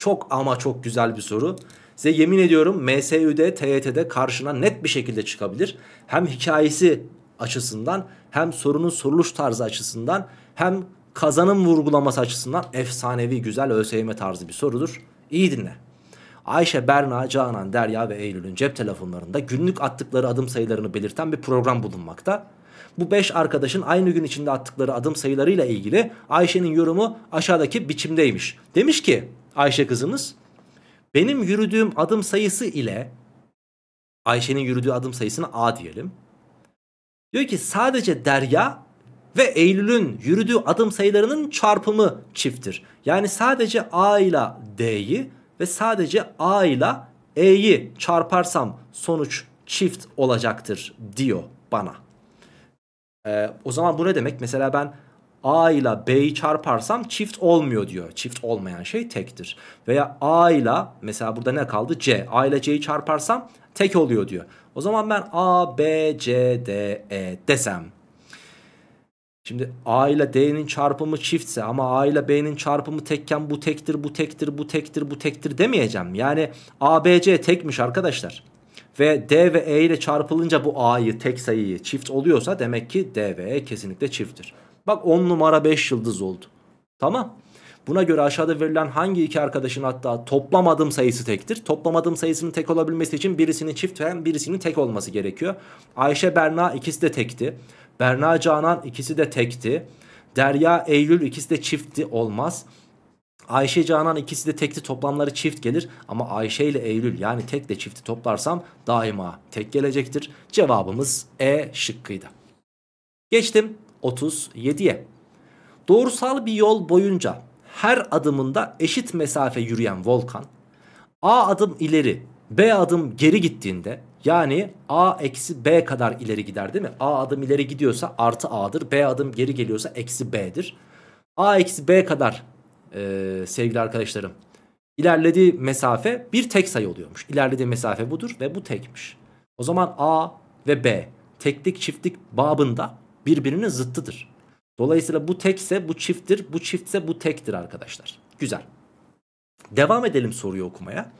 Çok ama çok güzel bir soru. Size yemin ediyorum MSÜ'de, TYT'de karşına net bir şekilde çıkabilir. Hem hikayesi açısından hem sorunun soruluş tarzı açısından hem kazanım vurgulaması açısından efsanevi güzel ÖSYM tarzı bir sorudur. İyi dinle. Ayşe, Berna, Canan, Derya ve Eylül'ün cep telefonlarında günlük attıkları adım sayılarını belirten bir program bulunmakta. Bu 5 arkadaşın aynı gün içinde attıkları adım sayılarıyla ilgili Ayşe'nin yorumu aşağıdaki biçimdeymiş. Demiş ki Ayşe kızımız benim yürüdüğüm adım sayısı ile Ayşe'nin yürüdüğü adım sayısını A diyelim. Diyor ki sadece Derya ve Eylül'ün yürüdüğü adım sayılarının çarpımı çifttir. Yani sadece A ile D'yi ve sadece A ile E'yi çarparsam sonuç çift olacaktır diyor bana. E, o zaman bu ne demek? Mesela ben A ile B'yi çarparsam çift olmuyor diyor. Çift olmayan şey tektir. Veya A ile mesela burada ne kaldı? C. A ile C'yi çarparsam tek oluyor diyor. O zaman ben A, B, C, D, E desem. Şimdi A ile D'nin çarpımı çiftse ama A ile B'nin çarpımı tekken bu tektir, bu tektir, bu tektir, bu tektir demeyeceğim. Yani A, B, C tekmiş arkadaşlar ve D ve E ile çarpılınca bu A'yı tek sayıyı çift oluyorsa demek ki D ve E kesinlikle çifttir. Bak 10 numara 5 yıldız oldu. Tamam. Buna göre aşağıda verilen hangi iki arkadaşın hatta toplam adım sayısı tektir? Toplam adım sayısının tek olabilmesi için birisinin çift hem birisinin tek olması gerekiyor. Ayşe Berna ikisi de tekti. Berna Canan ikisi de tekti. Derya Eylül ikisi de çiftti olmaz. Ayşe Canan ikisi de tekli toplamları çift gelir ama Ayşe ile Eylül yani tekle çifti toplarsam daima tek gelecektir. Cevabımız E şıkkıydı. Geçtim 37'ye. Doğrusal bir yol boyunca her adımında eşit mesafe yürüyen Volkan A adım ileri B adım geri gittiğinde yani A eksi B kadar ileri gider değil mi? A adım ileri gidiyorsa artı A'dır. B adım geri geliyorsa eksi B'dir. A eksi B kadar e, sevgili arkadaşlarım. İlerlediği mesafe bir tek sayı oluyormuş. İlerlediği mesafe budur ve bu tekmiş. O zaman A ve B teklik çiftlik babında birbirinin zıttıdır. Dolayısıyla bu tekse bu çifttir, bu çiftse bu tektir arkadaşlar. Güzel. Devam edelim soruyu okumaya.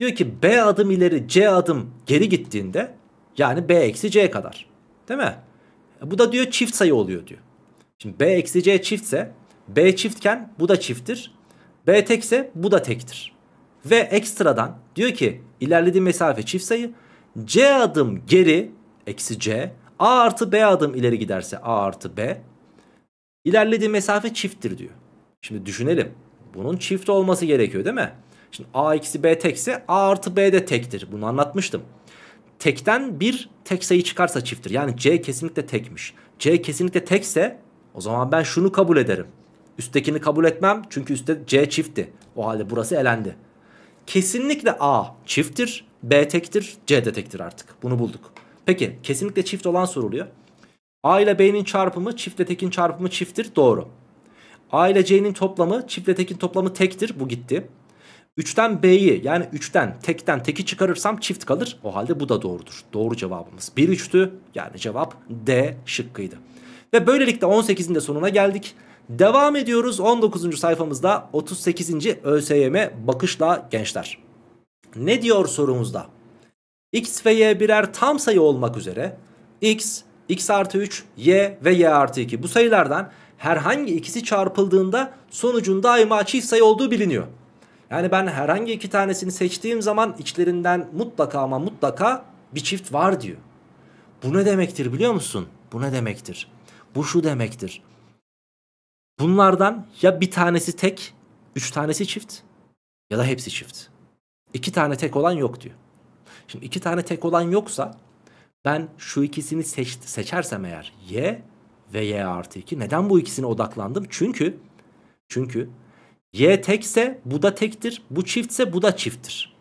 Diyor ki B adım ileri C adım geri gittiğinde yani B eksi C kadar. Değil mi? Bu da diyor çift sayı oluyor diyor. Şimdi B eksi C çiftse B çiftken bu da çifttir. B tekse bu da tektir. Ve ekstradan diyor ki ilerlediği mesafe çift sayı. C adım geri eksi C. A artı B adım ileri giderse A artı B. İlerlediği mesafe çifttir diyor. Şimdi düşünelim. Bunun çift olması gerekiyor değil mi? Şimdi A eksi B tekse A artı B de tektir. Bunu anlatmıştım. Tekten bir tek sayı çıkarsa çifttir. Yani C kesinlikle tekmiş. C kesinlikle tekse o zaman ben şunu kabul ederim. Üsttekini kabul etmem çünkü üstte C çiftti. O halde burası elendi. Kesinlikle A çifttir, B tektir, C de tektir artık. Bunu bulduk. Peki kesinlikle çift olan soruluyor. A ile B'nin çarpımı çiftle tekin çarpımı çifttir. Doğru. A ile C'nin toplamı çiftle tekin toplamı tektir. Bu gitti. 3'ten B'yi yani 3'ten tekten teki çıkarırsam çift kalır. O halde bu da doğrudur. Doğru cevabımız 1 3'tü. Yani cevap D şıkkıydı. Ve böylelikle 18'in de sonuna geldik. Devam ediyoruz 19. sayfamızda 38. ÖSYM bakışla gençler. Ne diyor sorumuzda? X ve Y birer tam sayı olmak üzere X, X artı 3, Y ve Y artı 2 bu sayılardan herhangi ikisi çarpıldığında sonucun daima çift sayı olduğu biliniyor. Yani ben herhangi iki tanesini seçtiğim zaman içlerinden mutlaka ama mutlaka bir çift var diyor. Bu ne demektir biliyor musun? Bu ne demektir? Bu şu demektir. Bunlardan ya bir tanesi tek, üç tanesi çift ya da hepsi çift. İki tane tek olan yok diyor. Şimdi iki tane tek olan yoksa ben şu ikisini seç, seçersem eğer y ve y artı 2. Neden bu ikisine odaklandım? Çünkü çünkü y tekse bu da tektir, bu çiftse bu da çifttir.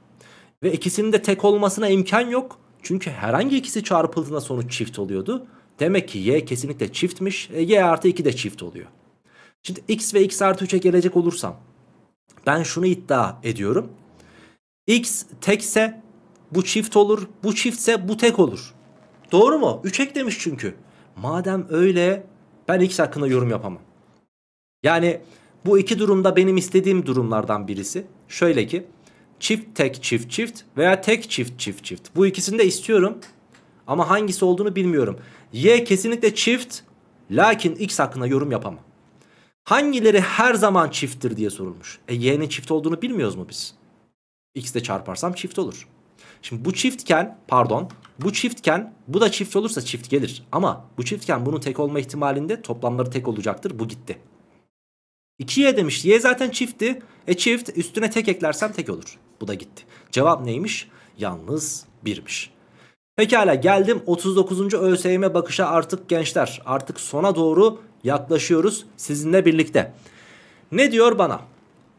Ve ikisinin de tek olmasına imkan yok. Çünkü herhangi ikisi çarpıldığında sonuç çift oluyordu. Demek ki y kesinlikle çiftmiş. E, y artı 2 de çift oluyor. Şimdi x ve x artı 3'e gelecek olursam ben şunu iddia ediyorum. x tekse bu çift olur, bu çiftse bu tek olur. Doğru mu? 3 eklemiş çünkü. Madem öyle ben x hakkında yorum yapamam. Yani bu iki durumda benim istediğim durumlardan birisi. Şöyle ki çift tek çift çift veya tek çift çift çift. Bu ikisini de istiyorum ama hangisi olduğunu bilmiyorum. Y kesinlikle çift lakin x hakkında yorum yapamam. Hangileri her zaman çifttir diye sorulmuş. E y'nin çift olduğunu bilmiyoruz mu biz? X çarparsam çift olur. Şimdi bu çiftken pardon bu çiftken bu da çift olursa çift gelir. Ama bu çiftken bunun tek olma ihtimalinde toplamları tek olacaktır. Bu gitti. 2y demiş. Y zaten çiftti. E çift üstüne tek eklersem tek olur. Bu da gitti. Cevap neymiş? Yalnız birmiş. Pekala geldim 39. ÖSYM bakışa artık gençler. Artık sona doğru yaklaşıyoruz sizinle birlikte. Ne diyor bana?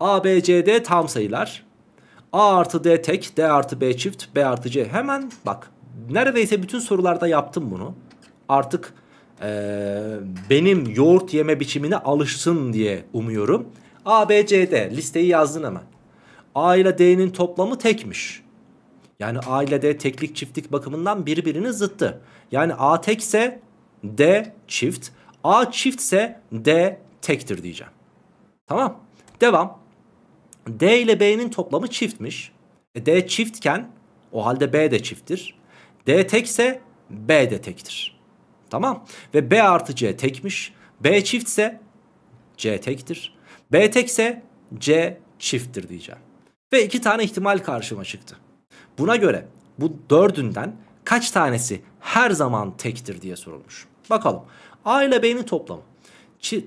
A, B, C, D tam sayılar. A artı D tek, D artı B çift, B artı C. Hemen bak neredeyse bütün sorularda yaptım bunu. Artık ee, benim yoğurt yeme biçimine alışsın diye umuyorum. A, B, C, D listeyi yazdın hemen. A ile D'nin toplamı tekmiş. Yani ailede teklik çiftlik bakımından birbirini zıttı. Yani A tekse D çift. A çiftse D tektir diyeceğim. Tamam. Devam. D ile B'nin toplamı çiftmiş. E, D çiftken o halde B de çifttir. D tekse B de tektir. Tamam. Ve B artı C tekmiş. B çiftse C tektir. B tekse C çifttir diyeceğim. Ve iki tane ihtimal karşıma çıktı. Buna göre bu dördünden kaç tanesi her zaman tektir diye sorulmuş. Bakalım A ile B'nin toplamı.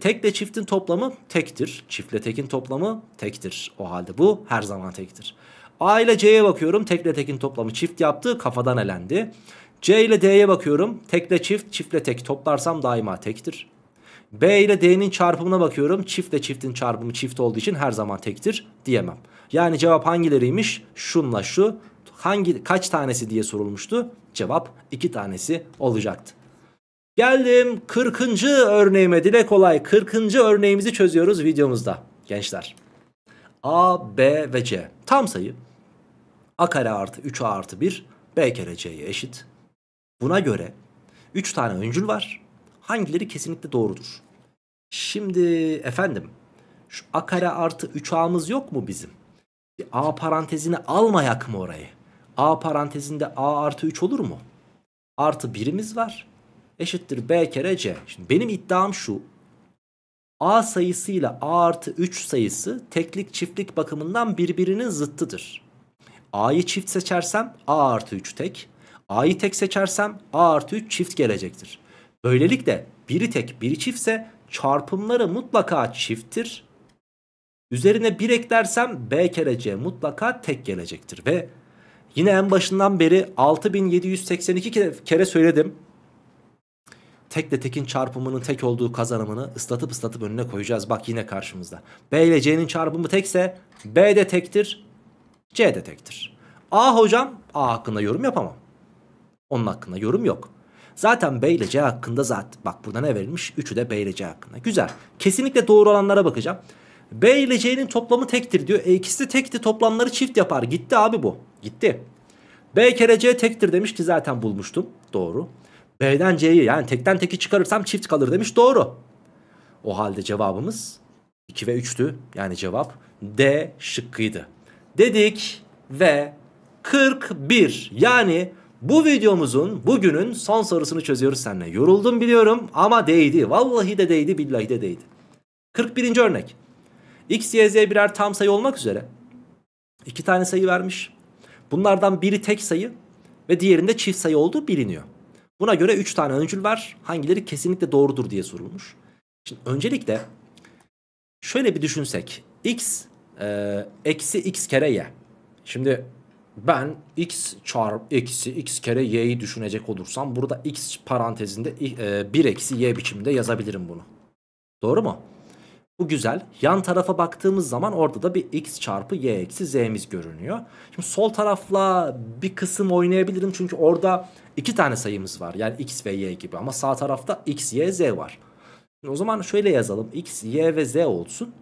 tekle çiftin toplamı tektir. Çiftle tekin toplamı tektir. O halde bu her zaman tektir. A ile C'ye bakıyorum. Tekle tekin toplamı çift yaptı. Kafadan elendi. C ile D'ye bakıyorum. Tekle çift, çiftle tek toplarsam daima tektir. B ile D'nin çarpımına bakıyorum. Çiftle çiftin çarpımı çift olduğu için her zaman tektir diyemem. Yani cevap hangileriymiş? Şunla şu hangi kaç tanesi diye sorulmuştu? Cevap 2 tanesi olacaktı. Geldim 40. örneğime dile kolay 40. örneğimizi çözüyoruz videomuzda gençler. A, B ve C tam sayı. A kare artı 3A artı 1 B kere C'ye eşit. Buna göre 3 tane öncül var. Hangileri kesinlikle doğrudur? Şimdi efendim şu A kare artı 3A'mız yok mu bizim? Bir A parantezini almayak mı orayı? A parantezinde A artı 3 olur mu? Artı 1'imiz var. Eşittir B kere C. Şimdi benim iddiam şu. A sayısıyla A artı 3 sayısı teklik çiftlik bakımından birbirinin zıttıdır. A'yı çift seçersem A artı 3 tek. A'yı tek seçersem A artı 3 çift gelecektir. Böylelikle biri tek biri çiftse çarpımları mutlaka çifttir. Üzerine 1 eklersem B kere C mutlaka tek gelecektir. Ve Yine en başından beri 6782 kere söyledim. Tekle tekin çarpımının tek olduğu kazanımını ıslatıp ıslatıp önüne koyacağız. Bak yine karşımızda. B ile C'nin çarpımı tekse B de tektir. C de tektir. A hocam A hakkında yorum yapamam. Onun hakkında yorum yok. Zaten B ile C hakkında zaten bak burada ne verilmiş? Üçü de B ile C hakkında. Güzel. Kesinlikle doğru olanlara bakacağım. B ile C'nin toplamı tektir diyor. E, ikisi tekti toplamları çift yapar. Gitti abi bu. Gitti. B kere C tektir demiş ki zaten bulmuştum. Doğru. B'den C'yi yani tekten teki çıkarırsam çift kalır demiş. Doğru. O halde cevabımız 2 ve 3'tü. Yani cevap D şıkkıydı. Dedik ve 41 yani bu videomuzun bugünün son sorusunu çözüyoruz seninle. Yoruldum biliyorum ama değdi. Vallahi de değdi billahi de değdi. 41. örnek. X, Y, Z birer tam sayı olmak üzere. iki tane sayı vermiş. Bunlardan biri tek sayı ve diğerinde çift sayı olduğu biliniyor. Buna göre 3 tane öncül var. Hangileri kesinlikle doğrudur diye sorulmuş. Şimdi öncelikle şöyle bir düşünsek. X e, eksi x kere y. Şimdi ben x çarpı eksi x kere y'yi düşünecek olursam burada x parantezinde e, 1 eksi y biçiminde yazabilirim bunu. Doğru mu? Bu güzel. Yan tarafa baktığımız zaman orada da bir x çarpı y eksi z'miz görünüyor. Şimdi sol tarafla bir kısım oynayabilirim çünkü orada iki tane sayımız var. Yani x ve y gibi ama sağ tarafta x, y, z var. Şimdi o zaman şöyle yazalım. x, y ve z olsun.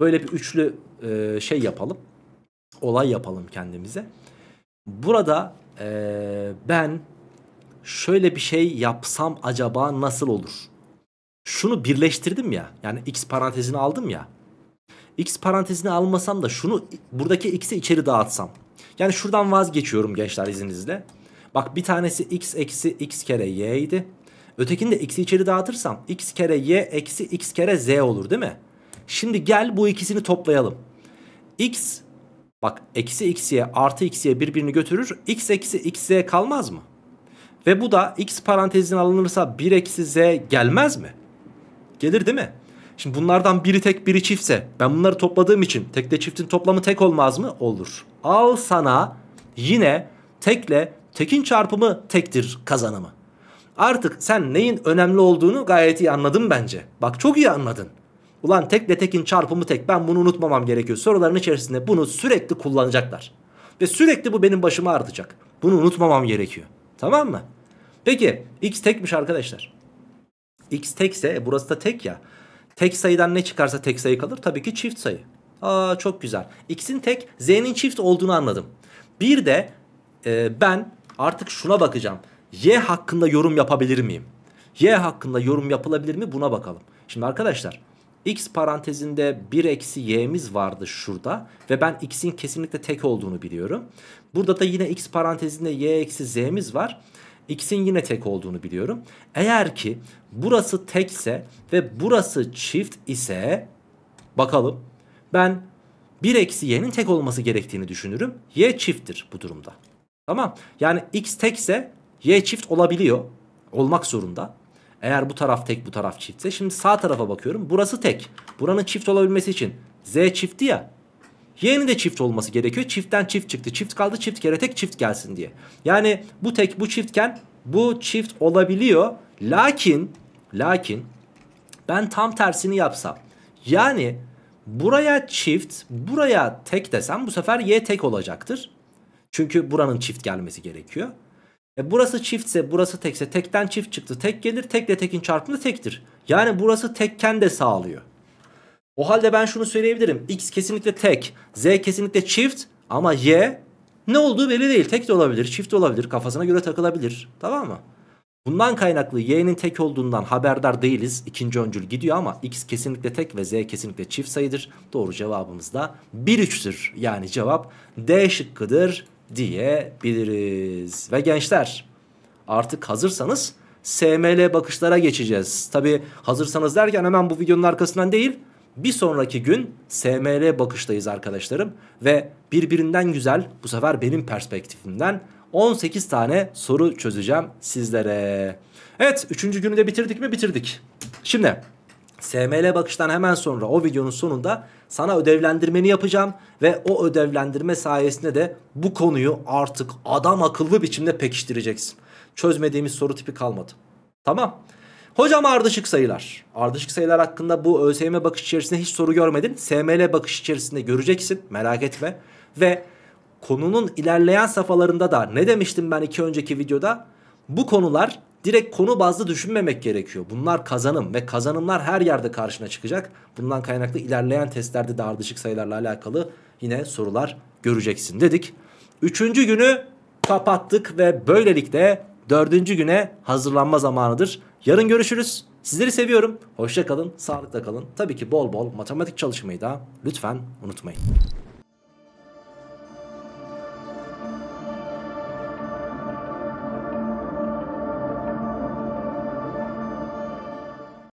Böyle bir üçlü e, şey yapalım. Olay yapalım kendimize. Burada e, ben şöyle bir şey yapsam acaba nasıl olur? şunu birleştirdim ya. Yani x parantezini aldım ya. X parantezini almasam da şunu buradaki x'i içeri dağıtsam. Yani şuradan vazgeçiyorum gençler izninizle. Bak bir tanesi x eksi x kere y idi. Ötekini de x'i içeri dağıtırsam x kere y eksi x kere z olur değil mi? Şimdi gel bu ikisini toplayalım. x bak eksi x'ye artı x'ye birbirini götürür. x eksi x z kalmaz mı? Ve bu da x parantezin alınırsa 1 eksi z gelmez mi? Gelir değil mi? Şimdi bunlardan biri tek biri çiftse ben bunları topladığım için tekle çiftin toplamı tek olmaz mı? Olur. Al sana yine tekle tekin çarpımı tektir kazanımı. Artık sen neyin önemli olduğunu gayet iyi anladın bence. Bak çok iyi anladın. Ulan tekle tekin çarpımı tek ben bunu unutmamam gerekiyor. Soruların içerisinde bunu sürekli kullanacaklar. Ve sürekli bu benim başıma artacak. Bunu unutmamam gerekiyor. Tamam mı? Peki x tekmiş arkadaşlar x tekse e burası da tek ya. Tek sayıdan ne çıkarsa tek sayı kalır. Tabii ki çift sayı. Aa çok güzel. X'in tek z'nin çift olduğunu anladım. Bir de e, ben artık şuna bakacağım. Y hakkında yorum yapabilir miyim? Y hakkında yorum yapılabilir mi buna bakalım. Şimdi arkadaşlar x parantezinde 1 eksi y'miz vardı şurada ve ben x'in kesinlikle tek olduğunu biliyorum. Burada da yine x parantezinde y eksi z'miz var. X'in yine tek olduğunu biliyorum. Eğer ki burası tekse ve burası çift ise bakalım ben 1 eksi y'nin tek olması gerektiğini düşünürüm. Y çifttir bu durumda. Tamam yani x tekse y çift olabiliyor. Olmak zorunda. Eğer bu taraf tek bu taraf çiftse. Şimdi sağ tarafa bakıyorum. Burası tek. Buranın çift olabilmesi için z çifti ya Y'nin de çift olması gerekiyor. Çiftten çift çıktı. Çift kaldı. Çift kere tek çift gelsin diye. Yani bu tek bu çiftken bu çift olabiliyor. Lakin lakin ben tam tersini yapsam. Yani buraya çift buraya tek desem bu sefer Y tek olacaktır. Çünkü buranın çift gelmesi gerekiyor. E burası çiftse burası tekse tekten çift çıktı. Tek gelir tekle tekin çarpımı tektir. Yani burası tekken de sağlıyor. O halde ben şunu söyleyebilirim. X kesinlikle tek, Z kesinlikle çift ama Y ne olduğu belli değil. Tek de olabilir, çift de olabilir. Kafasına göre takılabilir. Tamam mı? Bundan kaynaklı y'nin tek olduğundan haberdar değiliz. İkinci öncül gidiyor ama x kesinlikle tek ve z kesinlikle çift sayıdır. Doğru cevabımız da 1 3'tür. Yani cevap D şıkkıdır diyebiliriz. Ve gençler artık hazırsanız SML bakışlara geçeceğiz. Tabi hazırsanız derken hemen bu videonun arkasından değil bir sonraki gün SML bakıştayız arkadaşlarım ve birbirinden güzel bu sefer benim perspektifimden 18 tane soru çözeceğim sizlere. Evet 3. günü de bitirdik mi bitirdik. Şimdi SML bakıştan hemen sonra o videonun sonunda sana ödevlendirmeni yapacağım ve o ödevlendirme sayesinde de bu konuyu artık adam akıllı biçimde pekiştireceksin. Çözmediğimiz soru tipi kalmadı. Tamam. Hocam ardışık sayılar. Ardışık sayılar hakkında bu ÖSYM bakış içerisinde hiç soru görmedin. SML bakış içerisinde göreceksin merak etme. Ve konunun ilerleyen safhalarında da ne demiştim ben iki önceki videoda? Bu konular direkt konu bazlı düşünmemek gerekiyor. Bunlar kazanım ve kazanımlar her yerde karşına çıkacak. Bundan kaynaklı ilerleyen testlerde de ardışık sayılarla alakalı yine sorular göreceksin dedik. Üçüncü günü kapattık ve böylelikle dördüncü güne hazırlanma zamanıdır. Yarın görüşürüz. Sizleri seviyorum. Hoşça kalın, sağlıkla kalın. Tabii ki bol bol matematik çalışmayı da lütfen unutmayın.